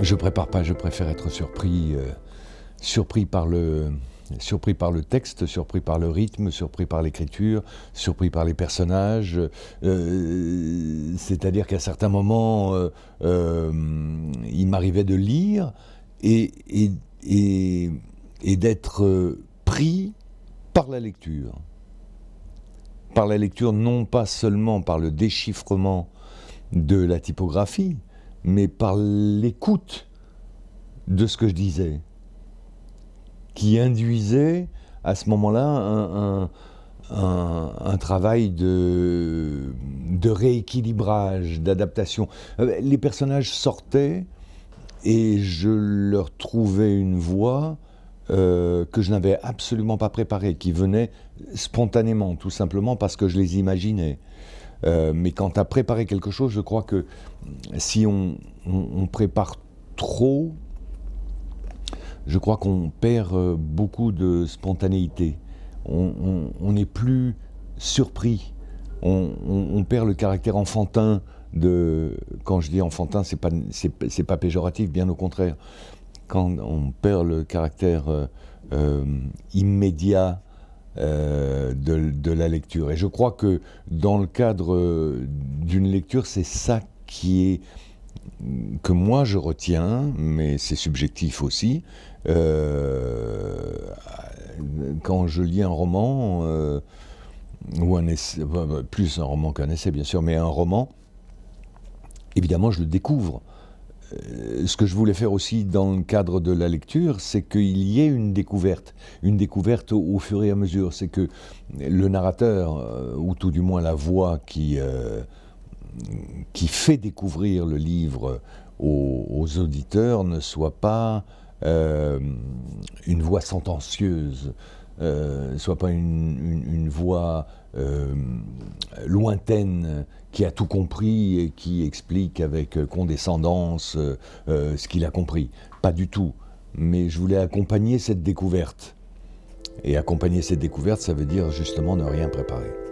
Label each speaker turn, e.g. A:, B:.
A: Je prépare pas, je préfère être surpris, euh, surpris par le surpris par le texte, surpris par le rythme, surpris par l'écriture, surpris par les personnages. Euh, c'est-à-dire qu'à certains moments, euh, il m'arrivait de lire et, et d'être pris par la lecture. Par la lecture, non pas seulement par le déchiffrement de la typographie, mais par l'écoute de ce que je disais, qui induisait à ce moment-là un, travail de, rééquilibrage, d'adaptation. Euh, les personnages sortaient et je leur trouvais une voix euh, que je n'avais absolument pas préparée, qui venait spontanément, tout simplement parce que je les imaginais. Euh, mais quant à préparer quelque chose, je crois que si on, prépare trop, je crois qu'on perd euh, beaucoup de spontanéité. On n'est plus surpris. On, perd le caractère enfantin de. Quand je dis enfantin, c'est pas pas péjoratif, bien au contraire. Quand on perd le caractère euh, immédiat euh, de, la lecture. Et je crois que dans le cadre euh, d'une lecture, c'est ça qui est mm, que moi je retiens, mais c'est subjectif aussi. Euh, quand je lis un roman, ou un plus un roman qu'un essai bien sûr, mais un roman, évidemment je le découvre. Euh, ce que je voulais faire aussi dans le cadre de la lecture, c'est qu'il y ait une découverte, une découverte au, fur et à mesure. C'est que le narrateur, euh, ou tout du moins la voix qui, euh, qui fait découvrir le livre aux, auditeurs, ne soit pas une voix sentencieuse, euh, soit pas une, une voix euh, lointaine euh, qui a tout compris et qui explique avec condescendance ce qu'il a compris. Pas du tout. Mais je voulais accompagner cette découverte. Et accompagner cette découverte, ça veut dire justement ne rien préparer.